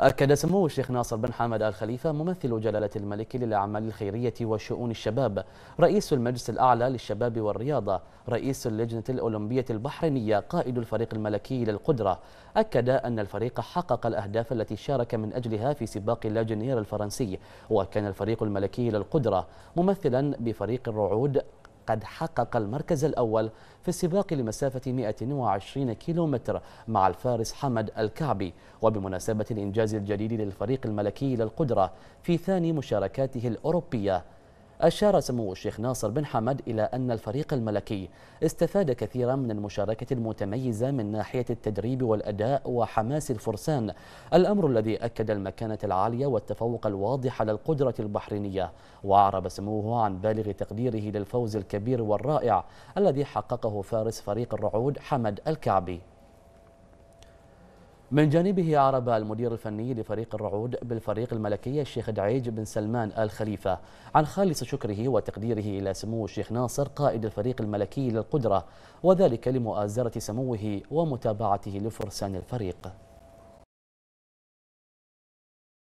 أكد سمو الشيخ ناصر بن حامد آل خليفة ممثل جلالة الملك للأعمال الخيرية وشؤون الشباب رئيس المجلس الأعلى للشباب والرياضة رئيس اللجنة الأولمبية البحرينية قائد الفريق الملكي للقدرة أكد أن الفريق حقق الأهداف التي شارك من أجلها في سباق لاجنير الفرنسي وكان الفريق الملكي للقدرة ممثلا بفريق الرعود قد حقق المركز الأول في السباق لمسافة 120 كيلومتر مع الفارس حمد الكعبي وبمناسبة الإنجاز الجديد للفريق الملكي للقدرة في ثاني مشاركاته الأوروبية أشار سمو الشيخ ناصر بن حمد إلى أن الفريق الملكي استفاد كثيرا من المشاركة المتميزة من ناحية التدريب والأداء وحماس الفرسان الأمر الذي أكد المكانة العالية والتفوق الواضح على القدرة البحرينية وأعرب سموه عن بالغ تقديره للفوز الكبير والرائع الذي حققه فارس فريق الرعود حمد الكعبي من جانبه عرب المدير الفني لفريق الرعود بالفريق الملكي الشيخ دعيج بن سلمان آل خليفة عن خالص شكره وتقديره إلى سمو الشيخ ناصر قائد الفريق الملكي للقدرة وذلك لمؤازرة سموه ومتابعته لفرسان الفريق